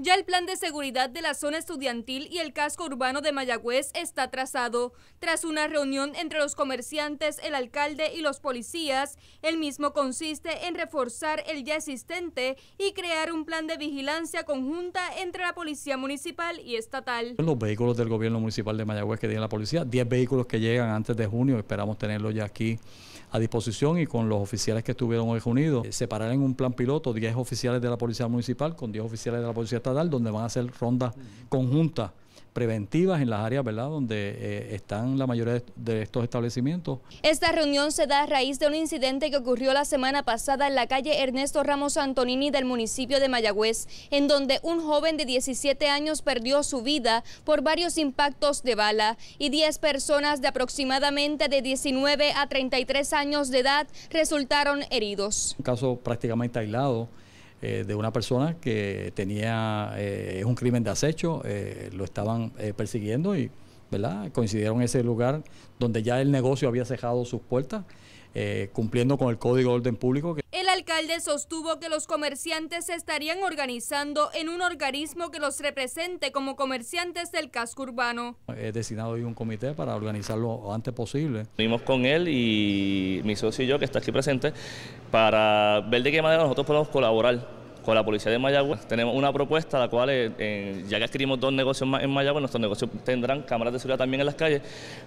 Ya el plan de seguridad de la zona estudiantil y el casco urbano de Mayagüez está trazado. Tras una reunión entre los comerciantes, el alcalde y los policías, el mismo consiste en reforzar el ya existente y crear un plan de vigilancia conjunta entre la policía municipal y estatal. Los vehículos del gobierno municipal de Mayagüez que tiene la policía, 10 vehículos que llegan antes de junio, esperamos tenerlos ya aquí a disposición y con los oficiales que estuvieron hoy reunidos, eh, separar en un plan piloto 10 oficiales de la policía municipal con 10 oficiales de la policía estatal donde van a hacer rondas conjuntas preventivas en las áreas ¿verdad? donde eh, están la mayoría de estos establecimientos. Esta reunión se da a raíz de un incidente que ocurrió la semana pasada en la calle Ernesto Ramos Antonini del municipio de Mayagüez, en donde un joven de 17 años perdió su vida por varios impactos de bala y 10 personas de aproximadamente de 19 a 33 años de edad resultaron heridos. Un caso prácticamente aislado eh, de una persona que tenía, eh, es un crimen de acecho, eh, lo estaban persiguiendo y ¿verdad? Coincidieron en ese lugar donde ya el negocio había cejado sus puertas. Eh, cumpliendo con el Código de Orden Público. El alcalde sostuvo que los comerciantes se estarían organizando en un organismo que los represente como comerciantes del casco urbano. He designado hoy un comité para organizarlo lo antes posible. Vimos con él y mi socio y yo, que está aquí presente, para ver de qué manera nosotros podemos colaborar con la policía de Mayagüez tenemos una propuesta la cual, eh, ya que adquirimos dos negocios en Mayagüez, nuestros negocios tendrán cámaras de seguridad también en las calles,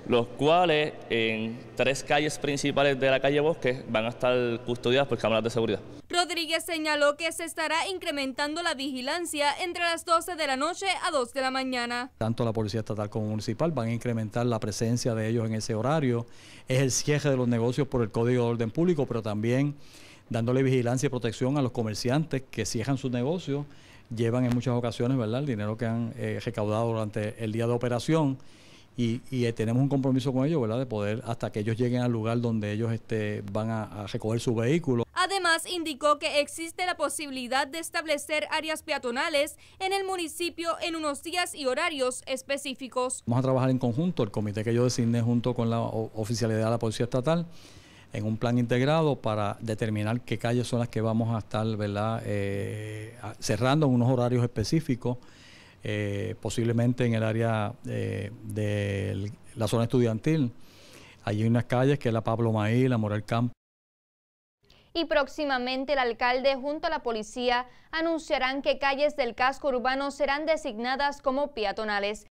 los cuales en tres calles principales de la calle Bosque van a estar custodiadas por cámaras de seguridad. Rodríguez señaló que se estará incrementando la vigilancia entre las 12 de la noche a 2 de la mañana. Tanto la policía estatal como municipal van a incrementar la presencia de ellos en ese horario. Es el cierre de los negocios por el Código de Orden Público, pero también dándole vigilancia y protección a los comerciantes que cierran sus negocios, llevan en muchas ocasiones ¿verdad? el dinero que han eh, recaudado durante el día de operación y, eh, tenemos un compromiso con ellos ¿verdad? de poder hasta que ellos lleguen al lugar donde ellos este, van a, a recoger su vehículo. Además, indicó que existe la posibilidad de establecer áreas peatonales en el municipio en unos días y horarios específicos. Vamos a trabajar en conjunto, el comité que yo designé junto con la oficialidad de la Policía Estatal, en un plan integrado para determinar qué calles son las que vamos a estar eh, cerrando en unos horarios específicos, eh, posiblemente en el área eh, de la zona estudiantil. hay unas calles que es la Pablo Maí, la Morel Campo. Y próximamente el alcalde junto a la policía anunciarán que calles del casco urbano serán designadas como peatonales.